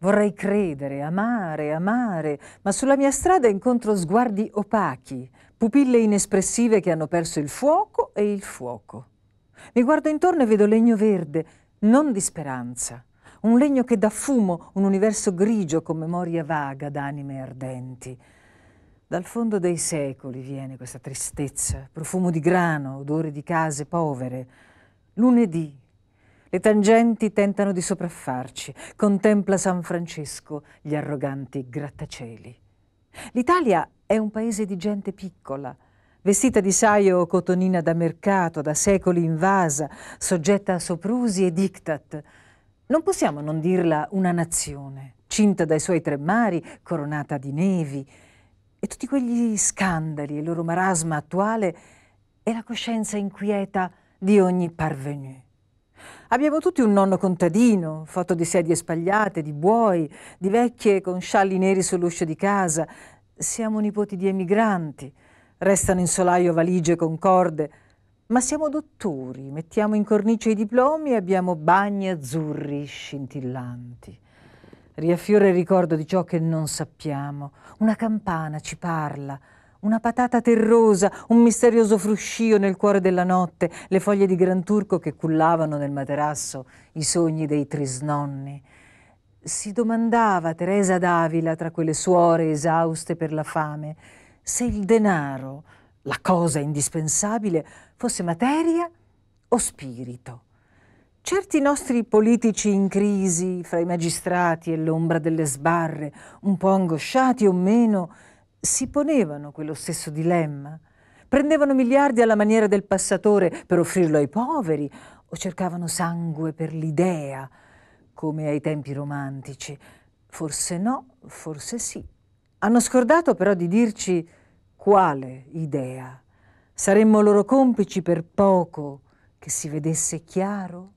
Vorrei credere, amare, amare, ma sulla mia strada incontro sguardi opachi, pupille inespressive che hanno perso il fuoco e il fuoco. Mi guardo intorno e vedo legno verde, non di speranza. Un legno che dà fumo, un universo grigio con memoria vaga d'anime ardenti. Dal fondo dei secoli viene questa tristezza, profumo di grano, odore di case povere. Lunedì le tangenti tentano di sopraffarci, contempla San Francesco gli arroganti grattacieli. L'Italia è un paese di gente piccola, vestita di saio o cotonina da mercato, da secoli invasa, soggetta a soprusi e diktat. Non possiamo non dirla una nazione, cinta dai suoi tre mari, coronata di nevi. E tutti quegli scandali e il loro marasma attuale è la coscienza inquieta di ogni parvenu. Abbiamo tutti un nonno contadino, fatto di sedie spagliate, di buoi, di vecchie con scialli neri sull'uscio di casa. Siamo nipoti di emigranti, restano in solaio valigie con corde, ma siamo dottori, mettiamo in cornice i diplomi e abbiamo bagni azzurri scintillanti. Riaffiora il ricordo di ciò che non sappiamo. Una campana ci parla, una patata terrosa, un misterioso fruscio nel cuore della notte, le foglie di Gran Turco che cullavano nel materasso i sogni dei trisnonni. Si domandava Teresa d'Avila tra quelle suore esauste per la fame se il denaro, la cosa indispensabile, fosse materia o spirito. Certi nostri politici in crisi, fra i magistrati e l'ombra delle sbarre, un po' angosciati o meno, si ponevano quello stesso dilemma. Prendevano miliardi alla maniera del passatore per offrirlo ai poveri o cercavano sangue per l'idea, come ai tempi romantici. Forse no, forse sì. Hanno scordato però di dirci quale idea. Saremmo loro complici per poco che si vedesse chiaro?